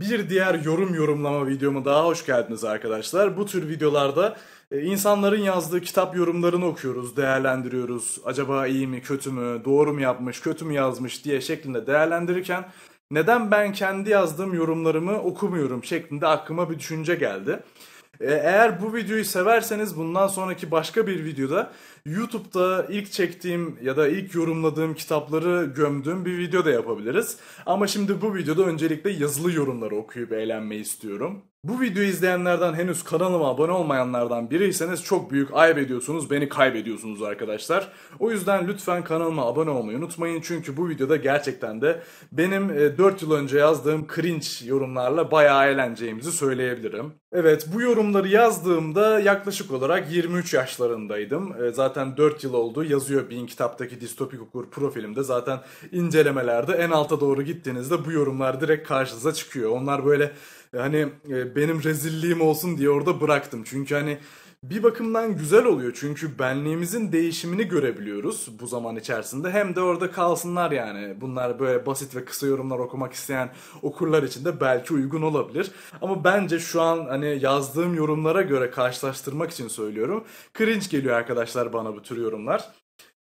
Bir diğer yorum yorumlama videomu daha hoş geldiniz arkadaşlar. Bu tür videolarda e, insanların yazdığı kitap yorumlarını okuyoruz, değerlendiriyoruz. Acaba iyi mi, kötü mü, doğru mu yapmış, kötü mü yazmış diye şeklinde değerlendirirken neden ben kendi yazdığım yorumlarımı okumuyorum şeklinde aklıma bir düşünce geldi. E, eğer bu videoyu severseniz bundan sonraki başka bir videoda YouTube'da ilk çektiğim ya da ilk yorumladığım kitapları gömdüğüm bir video da yapabiliriz. Ama şimdi bu videoda öncelikle yazılı yorumları okuyup eğlenmeyi istiyorum. Bu videoyu izleyenlerden henüz kanalıma abone olmayanlardan biriyseniz çok büyük ayıp ediyorsunuz, beni kaybediyorsunuz arkadaşlar. O yüzden lütfen kanalıma abone olmayı unutmayın çünkü bu videoda gerçekten de benim 4 e, yıl önce yazdığım cringe yorumlarla bayağı eğleneceğimizi söyleyebilirim. Evet bu yorumları yazdığımda yaklaşık olarak 23 yaşlarındaydım. E, zaten 4 yıl oldu yazıyor Bin Kitap'taki distopik okur profilimde zaten incelemelerde en alta doğru gittiğinizde bu yorumlar direkt karşınıza çıkıyor. Onlar böyle hani e, benim rezilliğim olsun diye orada bıraktım. Çünkü hani bir bakımdan güzel oluyor çünkü benliğimizin değişimini görebiliyoruz bu zaman içerisinde. Hem de orada kalsınlar yani. Bunlar böyle basit ve kısa yorumlar okumak isteyen okurlar için de belki uygun olabilir. Ama bence şu an hani yazdığım yorumlara göre karşılaştırmak için söylüyorum. Cringe geliyor arkadaşlar bana bu tür yorumlar.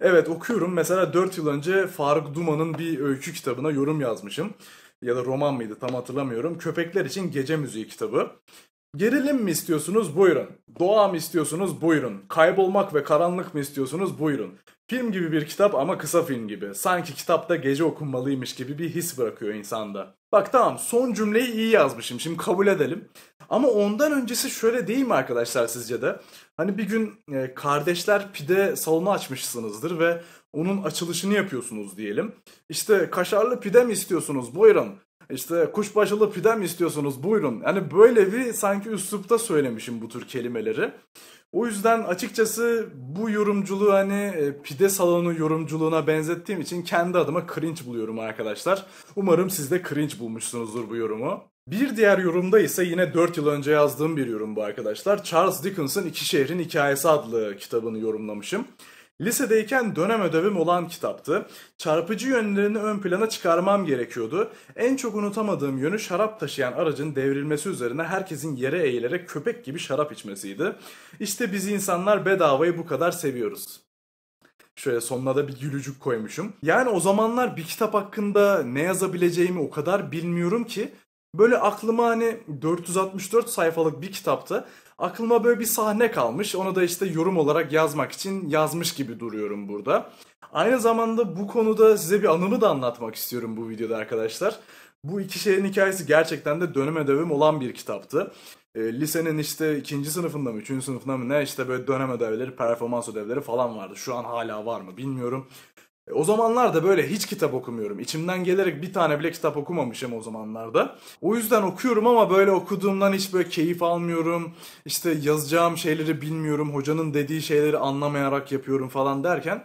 Evet okuyorum. Mesela 4 yıl önce Faruk Duman'ın bir öykü kitabına yorum yazmışım ya da roman mıydı tam hatırlamıyorum. Köpekler için gece müziği kitabı. Gerilim mi istiyorsunuz? Buyurun. Doğa mı istiyorsunuz? Buyurun. Kaybolmak ve karanlık mı istiyorsunuz? Buyurun. Film gibi bir kitap ama kısa film gibi. Sanki kitapta gece okunmalıymış gibi bir his bırakıyor insanda. Bak tamam son cümleyi iyi yazmışım şimdi kabul edelim. Ama ondan öncesi şöyle değil mi arkadaşlar sizce de? Hani bir gün e, kardeşler pide salonu açmışsınızdır ve onun açılışını yapıyorsunuz diyelim. İşte kaşarlı pide mi istiyorsunuz buyurun. İşte kuşbaşılı pide mi istiyorsunuz buyurun. Yani böyle bir sanki üslupta söylemişim bu tür kelimeleri. O yüzden açıkçası bu yorumculuğu hani e, pide salonu yorumculuğuna benzettiğim için kendi adıma cringe buluyorum arkadaşlar. Umarım siz de cringe bulmuşsunuzdur bu yorumu. Bir diğer yorumda ise yine 4 yıl önce yazdığım bir yorum bu arkadaşlar. Charles Dickens'ın İki Şehrin Hikayesi adlı kitabını yorumlamışım. Lisedeyken dönem ödevim olan kitaptı. Çarpıcı yönlerini ön plana çıkarmam gerekiyordu. En çok unutamadığım yönü şarap taşıyan aracın devrilmesi üzerine herkesin yere eğilerek köpek gibi şarap içmesiydi. İşte biz insanlar bedavayı bu kadar seviyoruz. Şöyle sonuna da bir gülücük koymuşum. Yani o zamanlar bir kitap hakkında ne yazabileceğimi o kadar bilmiyorum ki Böyle aklıma hani 464 sayfalık bir kitaptı. aklıma böyle bir sahne kalmış. Onu da işte yorum olarak yazmak için yazmış gibi duruyorum burada. Aynı zamanda bu konuda size bir anımı da anlatmak istiyorum bu videoda arkadaşlar. Bu iki şeyin hikayesi gerçekten de dönüm ödevim olan bir kitaptı. E, lisenin işte ikinci sınıfında mı, üçüncü sınıfında mı ne işte böyle dönem ödevleri, performans ödevleri falan vardı. Şu an hala var mı bilmiyorum. E, o zamanlarda böyle hiç kitap okumuyorum. İçimden gelerek bir tane bile kitap okumamışım o zamanlarda. O yüzden okuyorum ama böyle okuduğumdan hiç böyle keyif almıyorum. İşte yazacağım şeyleri bilmiyorum. Hocanın dediği şeyleri anlamayarak yapıyorum falan derken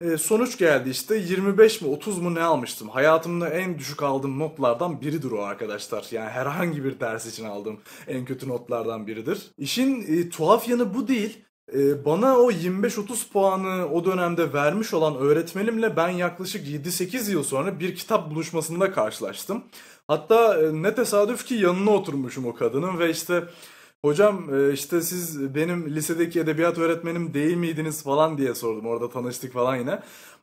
e, sonuç geldi işte 25 mi 30 mu ne almıştım. Hayatımda en düşük aldığım notlardan biridir o arkadaşlar. Yani herhangi bir ders için aldığım en kötü notlardan biridir. İşin e, tuhaf yanı bu değil. Ee, bana o 25-30 puanı o dönemde vermiş olan öğretmenimle ben yaklaşık 7-8 yıl sonra bir kitap buluşmasında karşılaştım. Hatta e, ne tesadüf ki yanına oturmuşum o kadının ve işte hocam e, işte siz benim lisedeki edebiyat öğretmenim değil miydiniz falan diye sordum. Orada tanıştık falan yine.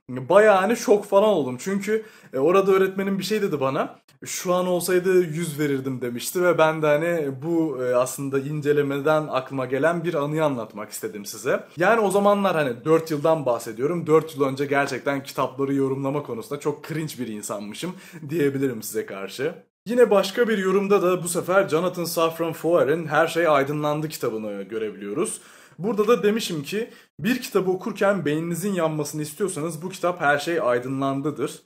Baya hani şok falan oldum. Çünkü e, orada öğretmenim bir şey dedi bana. Şu an olsaydı 100 verirdim demişti ve ben de hani bu e, aslında incelemeden aklıma gelen bir anıyı anlatmak istedim size. Yani o zamanlar hani 4 yıldan bahsediyorum. 4 yıl önce gerçekten kitapları yorumlama konusunda çok cringe bir insanmışım diyebilirim size karşı. Yine başka bir yorumda da bu sefer Jonathan Safran Foer'in Her Şey Aydınlandı kitabını görebiliyoruz. Burada da demişim ki bir kitabı okurken beyninizin yanmasını istiyorsanız bu kitap her şey aydınlandıdır.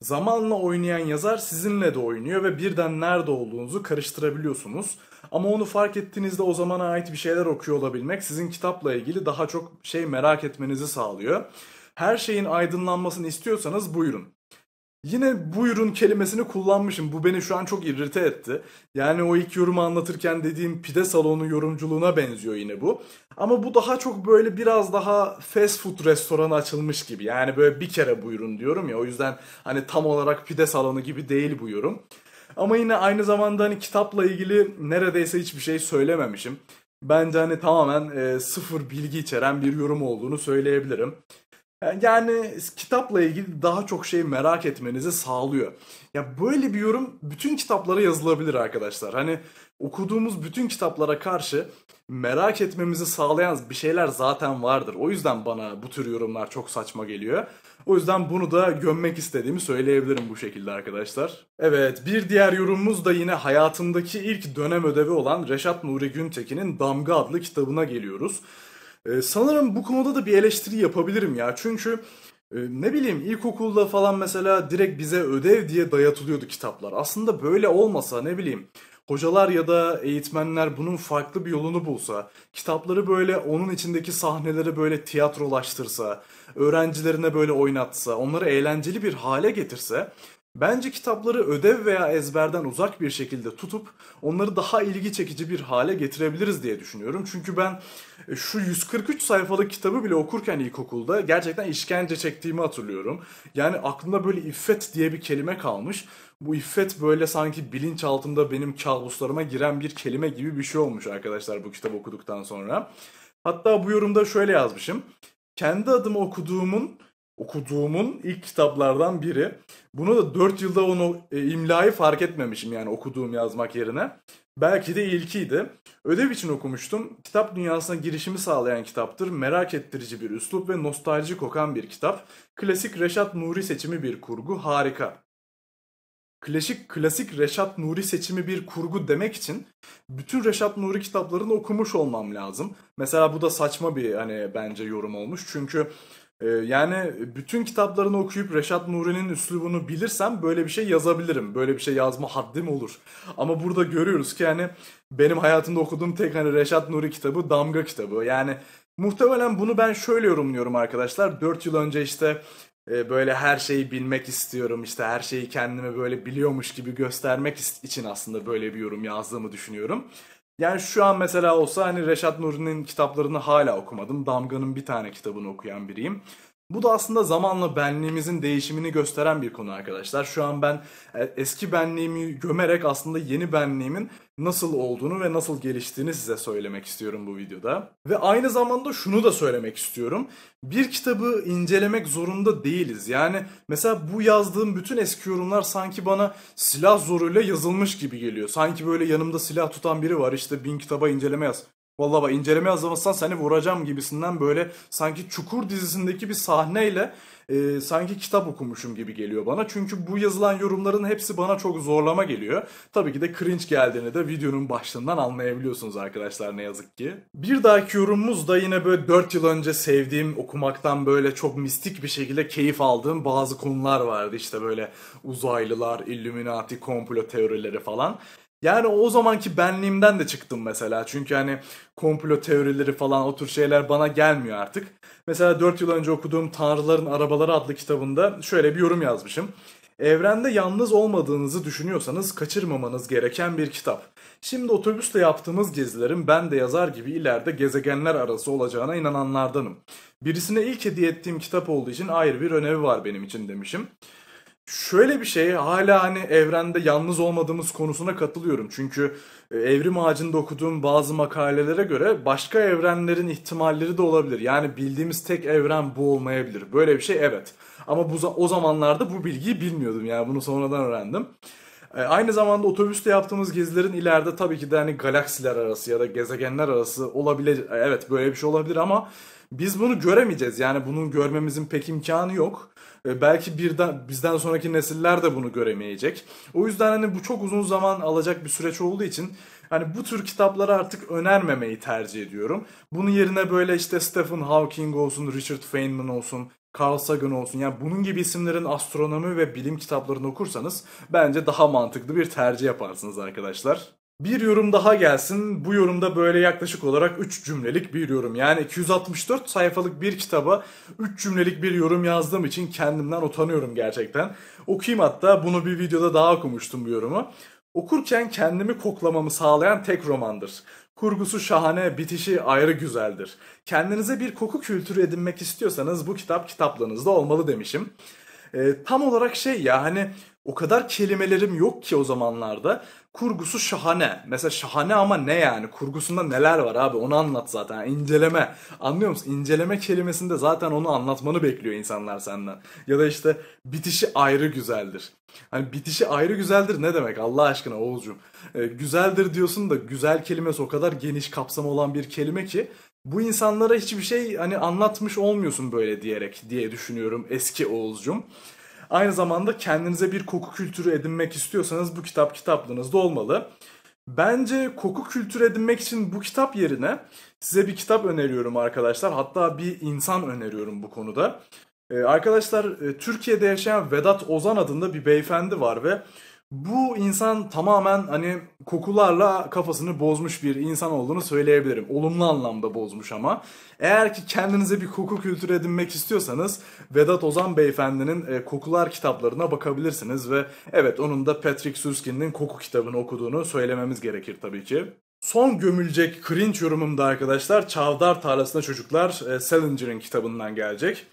Zamanla oynayan yazar sizinle de oynuyor ve birden nerede olduğunuzu karıştırabiliyorsunuz. Ama onu fark ettiğinizde o zamana ait bir şeyler okuyor olabilmek sizin kitapla ilgili daha çok şey merak etmenizi sağlıyor. Her şeyin aydınlanmasını istiyorsanız buyurun. Yine buyurun kelimesini kullanmışım. Bu beni şu an çok irrite etti. Yani o ilk yorumu anlatırken dediğim pide salonu yorumculuğuna benziyor yine bu. Ama bu daha çok böyle biraz daha fast food restoranı açılmış gibi. Yani böyle bir kere buyurun diyorum ya. O yüzden hani tam olarak pide salonu gibi değil bu yorum. Ama yine aynı zamanda hani kitapla ilgili neredeyse hiçbir şey söylememişim. Bence hani tamamen e, sıfır bilgi içeren bir yorum olduğunu söyleyebilirim. Yani kitapla ilgili daha çok şey merak etmenizi sağlıyor. Ya böyle bir yorum bütün kitaplara yazılabilir arkadaşlar. Hani okuduğumuz bütün kitaplara karşı merak etmemizi sağlayan bir şeyler zaten vardır. O yüzden bana bu tür yorumlar çok saçma geliyor. O yüzden bunu da gömmek istediğimi söyleyebilirim bu şekilde arkadaşlar. Evet bir diğer yorumumuz da yine hayatındaki ilk dönem ödevi olan Reşat Nuri Güntekin'in Damga adlı kitabına geliyoruz. E, sanırım bu konuda da bir eleştiri yapabilirim ya. Çünkü e, ne bileyim ilkokulda falan mesela direkt bize ödev diye dayatılıyordu kitaplar. Aslında böyle olmasa ne bileyim hocalar ya da eğitmenler bunun farklı bir yolunu bulsa, kitapları böyle onun içindeki sahneleri böyle tiyatrolaştırsa, öğrencilerine böyle oynatsa, onları eğlenceli bir hale getirse Bence kitapları ödev veya ezberden uzak bir şekilde tutup onları daha ilgi çekici bir hale getirebiliriz diye düşünüyorum. Çünkü ben e, şu 143 sayfalık kitabı bile okurken ilkokulda gerçekten işkence çektiğimi hatırlıyorum. Yani aklımda böyle iffet diye bir kelime kalmış. Bu iffet böyle sanki bilinçaltımda benim kabuslarıma giren bir kelime gibi bir şey olmuş arkadaşlar bu kitabı okuduktan sonra. Hatta bu yorumda şöyle yazmışım. Kendi adımı okuduğumun okuduğumun ilk kitaplardan biri. Bunu da 4 yılda onu e, imlayı fark etmemişim yani okuduğum yazmak yerine. Belki de ilkiydi. Ödev için okumuştum. Kitap dünyasına girişimi sağlayan kitaptır. Merak ettirici bir üslup ve nostalji kokan bir kitap. Klasik Reşat Nuri seçimi bir kurgu. Harika. Klasik, klasik Reşat Nuri seçimi bir kurgu demek için bütün Reşat Nuri kitaplarını okumuş olmam lazım. Mesela bu da saçma bir hani bence yorum olmuş. Çünkü ee, yani bütün kitaplarını okuyup Reşat Nuri'nin üslubunu bilirsem böyle bir şey yazabilirim. Böyle bir şey yazma haddim olur. Ama burada görüyoruz ki yani benim hayatımda okuduğum tek hani Reşat Nuri kitabı Damga kitabı. Yani muhtemelen bunu ben şöyle yorumluyorum arkadaşlar. 4 yıl önce işte e, böyle her şeyi bilmek istiyorum işte her şeyi kendime böyle biliyormuş gibi göstermek için aslında böyle bir yorum yazdığımı düşünüyorum. Yani şu an mesela olsa hani Reşat Nuri'nin kitaplarını hala okumadım. Damga'nın bir tane kitabını okuyan biriyim. Bu da aslında zamanla benliğimizin değişimini gösteren bir konu arkadaşlar. Şu an ben e, eski benliğimi gömerek aslında yeni benliğimin nasıl olduğunu ve nasıl geliştiğini size söylemek istiyorum bu videoda. Ve aynı zamanda şunu da söylemek istiyorum. Bir kitabı incelemek zorunda değiliz. Yani mesela bu yazdığım bütün eski yorumlar sanki bana silah zoruyla yazılmış gibi geliyor. Sanki böyle yanımda silah tutan biri var işte bin kitaba inceleme yaz. Vallahi bak inceleme yazamazsan seni vuracağım gibisinden böyle sanki Çukur dizisindeki bir sahneyle e, sanki kitap okumuşum gibi geliyor bana. Çünkü bu yazılan yorumların hepsi bana çok zorlama geliyor. Tabii ki de cringe geldiğini de videonun başlığından anlayabiliyorsunuz arkadaşlar ne yazık ki. Bir dahaki yorumumuz da yine böyle 4 yıl önce sevdiğim okumaktan böyle çok mistik bir şekilde keyif aldığım bazı konular vardı. İşte böyle uzaylılar, Illuminati, komplo teorileri falan. Yani o zamanki benliğimden de çıktım mesela. Çünkü hani komplo teorileri falan o tür şeyler bana gelmiyor artık. Mesela 4 yıl önce okuduğum Tanrıların Arabaları adlı kitabında şöyle bir yorum yazmışım. Evrende yalnız olmadığınızı düşünüyorsanız kaçırmamanız gereken bir kitap. Şimdi otobüsle yaptığımız gezilerin ben de yazar gibi ileride gezegenler arası olacağına inananlardanım. Birisine ilk hediye ettiğim kitap olduğu için ayrı bir önevi var benim için demişim şöyle bir şey hala hani evrende yalnız olmadığımız konusuna katılıyorum. Çünkü e, evrim ağacında okuduğum bazı makalelere göre başka evrenlerin ihtimalleri de olabilir. Yani bildiğimiz tek evren bu olmayabilir. Böyle bir şey evet. Ama bu o zamanlarda bu bilgiyi bilmiyordum. Yani bunu sonradan öğrendim. E, aynı zamanda otobüste yaptığımız gezilerin ileride tabii ki de hani galaksiler arası ya da gezegenler arası olabilir. E, evet böyle bir şey olabilir ama biz bunu göremeyeceğiz. Yani bunun görmemizin pek imkanı yok. E, belki birden bizden sonraki nesiller de bunu göremeyecek. O yüzden hani bu çok uzun zaman alacak bir süreç olduğu için hani bu tür kitapları artık önermemeyi tercih ediyorum. Bunun yerine böyle işte Stephen Hawking olsun, Richard Feynman olsun, Carl Sagan olsun yani bunun gibi isimlerin astronomi ve bilim kitaplarını okursanız bence daha mantıklı bir tercih yaparsınız arkadaşlar. Bir yorum daha gelsin. Bu yorumda böyle yaklaşık olarak 3 cümlelik bir yorum. Yani 264 sayfalık bir kitaba 3 cümlelik bir yorum yazdığım için kendimden utanıyorum gerçekten. Okuyayım hatta bunu bir videoda daha okumuştum bu yorumu. Okurken kendimi koklamamı sağlayan tek romandır. Kurgusu şahane, bitişi ayrı güzeldir. Kendinize bir koku kültürü edinmek istiyorsanız bu kitap kitaplarınızda olmalı demişim. E, tam olarak şey ya hani o kadar kelimelerim yok ki o zamanlarda. Kurgusu şahane. Mesela şahane ama ne yani? Kurgusunda neler var abi? Onu anlat zaten. İnceleme. Anlıyor musun? İnceleme kelimesinde zaten onu anlatmanı bekliyor insanlar senden. Ya da işte bitişi ayrı güzeldir. Hani bitişi ayrı güzeldir ne demek Allah aşkına Oğuzcuğum. Ee, güzeldir diyorsun da güzel kelimesi o kadar geniş kapsam olan bir kelime ki bu insanlara hiçbir şey hani anlatmış olmuyorsun böyle diyerek diye düşünüyorum eski Oğuzcum. Aynı zamanda kendinize bir koku kültürü edinmek istiyorsanız bu kitap kitaplığınızda olmalı. Bence koku kültürü edinmek için bu kitap yerine size bir kitap öneriyorum arkadaşlar. Hatta bir insan öneriyorum bu konuda. Ee, arkadaşlar e, Türkiye'de yaşayan Vedat Ozan adında bir beyefendi var ve bu insan tamamen hani kokularla kafasını bozmuş bir insan olduğunu söyleyebilirim. Olumlu anlamda bozmuş ama. Eğer ki kendinize bir koku kültürü edinmek istiyorsanız Vedat Ozan beyefendinin e, kokular kitaplarına bakabilirsiniz ve evet onun da Patrick Süski'nin koku kitabını okuduğunu söylememiz gerekir tabii ki. Son gömülecek cringe yorumum da arkadaşlar Çavdar Tarlasında Çocuklar e, Salinger'in kitabından gelecek.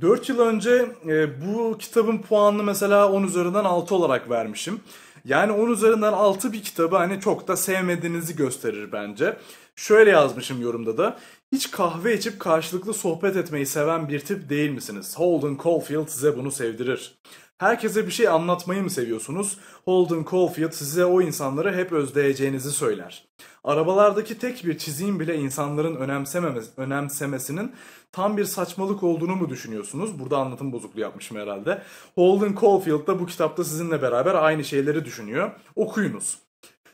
4 yıl önce e, bu kitabın puanını mesela 10 üzerinden 6 olarak vermişim. Yani 10 üzerinden 6 bir kitabı hani çok da sevmediğinizi gösterir bence. Şöyle yazmışım yorumda da. Hiç kahve içip karşılıklı sohbet etmeyi seven bir tip değil misiniz? Holden Caulfield size bunu sevdirir. Herkese bir şey anlatmayı mı seviyorsunuz? Holden Caulfield size o insanları hep özleyeceğinizi söyler. Arabalardaki tek bir çizim bile insanların önemsemesinin tam bir saçmalık olduğunu mu düşünüyorsunuz? Burada anlatım bozukluğu yapmışım herhalde. Holden Caulfield da bu kitapta sizinle beraber aynı şeyleri düşünüyor. Okuyunuz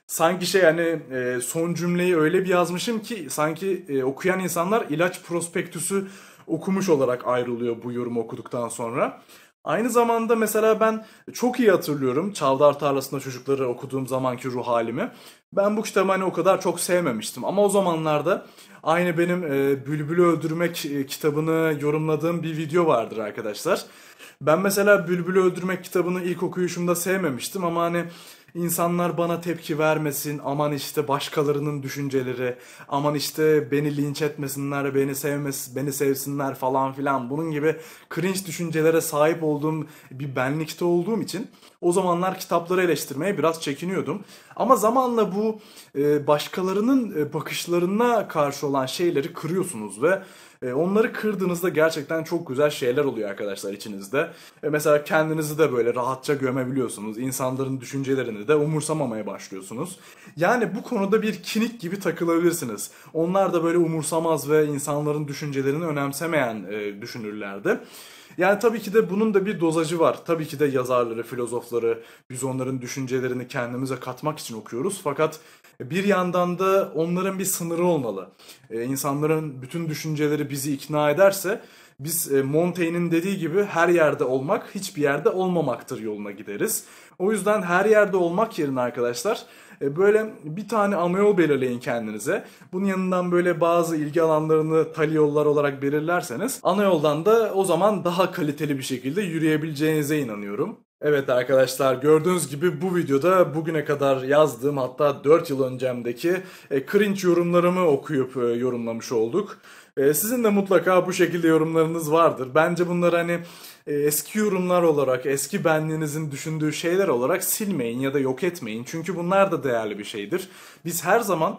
sanki şey hani e, son cümleyi öyle bir yazmışım ki sanki e, okuyan insanlar ilaç prospektüsü okumuş olarak ayrılıyor bu yorumu okuduktan sonra. Aynı zamanda mesela ben çok iyi hatırlıyorum Çavdar Tarlası'nda çocukları okuduğum zamanki ruh halimi. Ben bu kitabı hani o kadar çok sevmemiştim ama o zamanlarda aynı benim e, Bülbül'ü Öldürmek e, kitabını yorumladığım bir video vardır arkadaşlar. Ben mesela Bülbül'ü Öldürmek kitabını ilk okuyuşumda sevmemiştim ama hani İnsanlar bana tepki vermesin. Aman işte başkalarının düşünceleri. Aman işte beni linç etmesinler, beni sevmes, beni sevsinler falan filan. Bunun gibi cringe düşüncelere sahip olduğum bir benlikte olduğum için o zamanlar kitapları eleştirmeye biraz çekiniyordum. Ama zamanla bu e, başkalarının e, bakışlarına karşı olan şeyleri kırıyorsunuz ve e, onları kırdığınızda gerçekten çok güzel şeyler oluyor arkadaşlar içinizde. E, mesela kendinizi de böyle rahatça gömebiliyorsunuz. İnsanların düşüncelerini de umursamamaya başlıyorsunuz. Yani bu konuda bir kinik gibi takılabilirsiniz. Onlar da böyle umursamaz ve insanların düşüncelerini önemsemeyen e, düşünürlerdi. Yani tabii ki de bunun da bir dozacı var. Tabii ki de yazarları, filozofları, biz onların düşüncelerini kendimize katmak için okuyoruz. Fakat bir yandan da onların bir sınırı olmalı. Ee, insanların bütün düşünceleri bizi ikna ederse biz e, Montaigne'in dediği gibi her yerde olmak hiçbir yerde olmamaktır yoluna gideriz. O yüzden her yerde olmak yerine arkadaşlar e, böyle bir tane ana yol belirleyin kendinize. Bunun yanından böyle bazı ilgi alanlarını tali yollar olarak belirlerseniz ana yoldan da o zaman daha kaliteli bir şekilde yürüyebileceğinize inanıyorum. Evet arkadaşlar gördüğünüz gibi bu videoda bugüne kadar yazdığım hatta 4 yıl öncemdeki e, cringe yorumlarımı okuyup e, yorumlamış olduk. E, sizin de mutlaka bu şekilde yorumlarınız vardır. Bence bunları hani e, eski yorumlar olarak, eski benliğinizin düşündüğü şeyler olarak silmeyin ya da yok etmeyin. Çünkü bunlar da değerli bir şeydir. Biz her zaman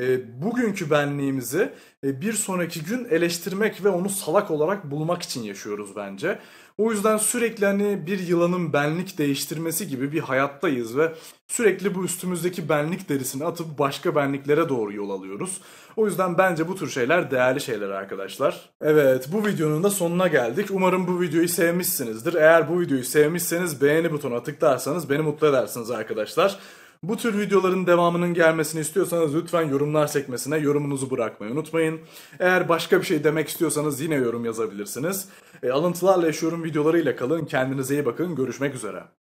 e, bugünkü benliğimizi e, bir sonraki gün eleştirmek ve onu salak olarak bulmak için yaşıyoruz bence. O yüzden sürekli hani bir yılanın benlik değiştirmesi gibi bir hayattayız ve sürekli bu üstümüzdeki benlik derisini atıp başka benliklere doğru yol alıyoruz. O yüzden bence bu tür şeyler değerli şeyler arkadaşlar. Evet bu videonun da sonuna geldik. Umarım bu videoyu sevmişsinizdir. Eğer bu videoyu sevmişseniz beğeni butonuna tıklarsanız beni mutlu edersiniz arkadaşlar. Bu tür videoların devamının gelmesini istiyorsanız lütfen yorumlar sekmesine yorumunuzu bırakmayı unutmayın. Eğer başka bir şey demek istiyorsanız yine yorum yazabilirsiniz. E, alıntılarla yaşıyorum videolarıyla kalın. Kendinize iyi bakın. Görüşmek üzere.